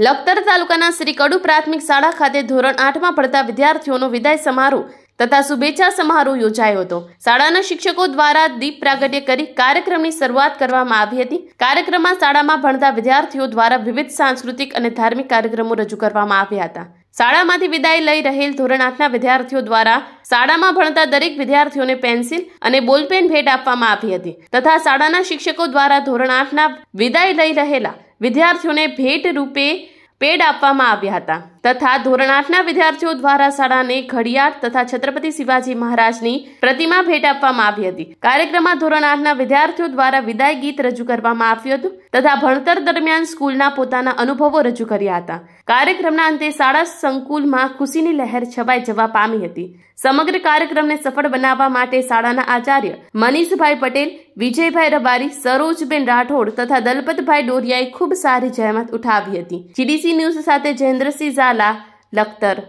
લખતર તાલુકાના શ્રી કડુ પ્રાથમિક શાળા ખાતે ધોરણ આઠમાં ભણતા વિદ્યાર્થીઓનો વિદાય સમારોહ તથા શુભેચ્છા સમારોહ યોજાયો હતો શાળાના શિક્ષકો દ્વારા દીપ પ્રાગટ્ય કરી કાર્યક્રમની શરૂઆત કરવામાં આવી હતી કાર્યક્રમમાં શાળામાં ભણતા વિદ્યાર્થીઓ દ્વારા વિવિધ સાંસ્કૃતિક અને ધાર્મિક કાર્યક્રમો રજૂ કરવામાં આવ્યા હતા શાળામાંથી વિદાય લઈ રહેલ ધોરણ આઠના વિદ્યાર્થીઓ દ્વારા શાળામાં ભણતા દરેક વિદ્યાર્થીઓને પેન્સિલ અને બોલપેન ભેટ આપવામાં આવી હતી તથા શાળાના શિક્ષકો દ્વારા ધોરણ આઠના વિદાય લઈ રહેલા વિદ્યાર્થીઓને ભેટ રૂપે પેડ આપવામાં આવ્યા હતા તથા ધોરણ આઠના વિદ્યાર્થીઓ દ્વારા શાળાને ઘડિયાળ તથા છત્રપતિ શિવાજી મહારાજની પ્રતિમા ભેટ આપવામાં આવી હતી કાર્યક્રમમાં ધોરણ આઠના વિદ્યાર્થીઓ દ્વારા વિદાય ગીત રજૂ કરવામાં આવ્યું હતું તથા ભણતર દરમિયાન સ્કૂલના પોતાના અનુભવો રજૂ કર્યા હતા કાર્યક્રમના અંતે શાળા સંકુલમાં ખુશીની લહેર છવાઈ જવા પામી હતી સમગ્ર કાર્યક્રમને સફળ બનાવવા માટે શાળાના આચાર્ય મનીષભાઈ પટેલ વિજયભાઈ રબારી સરોજબેન રાઠોડ તથા દલપતભાઈ ડોરિયાએ ખૂબ સારી જહેમત ઉઠાવી હતી જીડીસી ન્યૂઝ સાથે જયેન્દ્રસિંહ ઝાલા आला लखतर